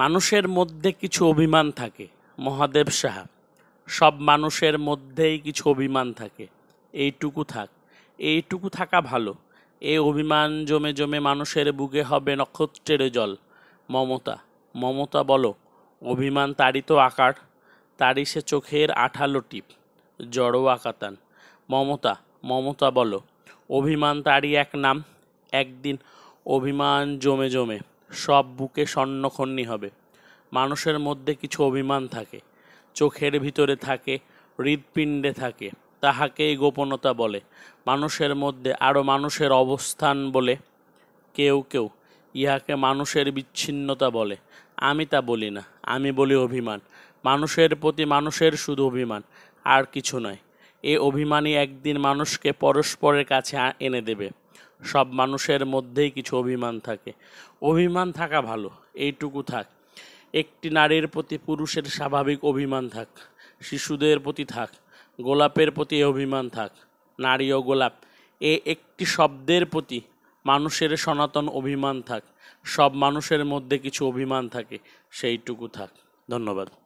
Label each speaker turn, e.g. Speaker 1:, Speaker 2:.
Speaker 1: মানুষের মধ্যে কিছু অভিমান থাকে মহাদেব সাহা সব মানুষের মধ্যেই কিছু অভিমান থাকে এইটুকু থাক এইটুকু থাকা ভালো এই অভিমান জমে জমে মানুষের বুকে হবে নক্ষত্রের জল মমতা মমতা বলো অভিমান তারই তো আকার তারই সে চোখের আঠালো টিপ জড়ো আকাতান মমতা মমতা বলো অভিমান তারই এক নাম একদিন অভিমান জমে জমে সব বুকে স্বর্ণখন্নি হবে মানুষের মধ্যে কিছু অভিমান থাকে চোখের ভিতরে থাকে হৃৎপিণ্ডে থাকে তাহাকেই গোপনতা বলে মানুষের মধ্যে আরও মানুষের অবস্থান বলে কেউ কেউ ইহাকে মানুষের বিচ্ছিন্নতা বলে আমি তা বলি না আমি বলি অভিমান মানুষের প্রতি মানুষের শুধু অভিমান আর কিছু নয় এ অভিমানই একদিন মানুষকে পরস্পরের কাছে এনে দেবে সব মানুষের মধ্যেই কিছু অভিমান থাকে অভিমান থাকা ভালো এইটুকু থাক একটি নারীর প্রতি পুরুষের স্বাভাবিক অভিমান থাক শিশুদের প্রতি থাক গোলাপের প্রতি অভিমান থাক নারী ও গোলাপ এ একটি শব্দের প্রতি মানুষের সনাতন অভিমান থাক সব মানুষের মধ্যে কিছু অভিমান থাকে সেইটুকু থাক ধন্যবাদ